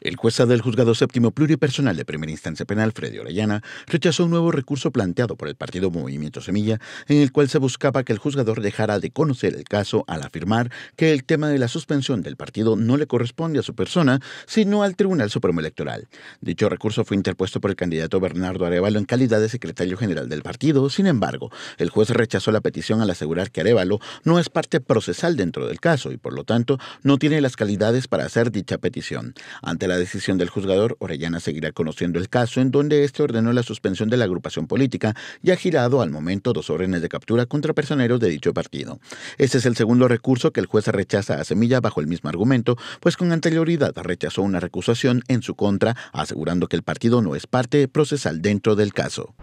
El juez del Juzgado Séptimo Pluripersonal de Primera Instancia Penal, Freddy Orellana, rechazó un nuevo recurso planteado por el partido Movimiento Semilla, en el cual se buscaba que el juzgador dejara de conocer el caso al afirmar que el tema de la suspensión del partido no le corresponde a su persona, sino al Tribunal Supremo Electoral. Dicho recurso fue interpuesto por el candidato Bernardo Arevalo en calidad de secretario general del partido. Sin embargo, el juez rechazó la petición al asegurar que Arevalo no es parte procesal dentro del caso y, por lo tanto, no tiene las calidades para hacer dicha petición. Ante decisión del juzgador, Orellana seguirá conociendo el caso en donde este ordenó la suspensión de la agrupación política y ha girado al momento dos órdenes de captura contra personeros de dicho partido. Este es el segundo recurso que el juez rechaza a Semilla bajo el mismo argumento, pues con anterioridad rechazó una recusación en su contra, asegurando que el partido no es parte procesal dentro del caso.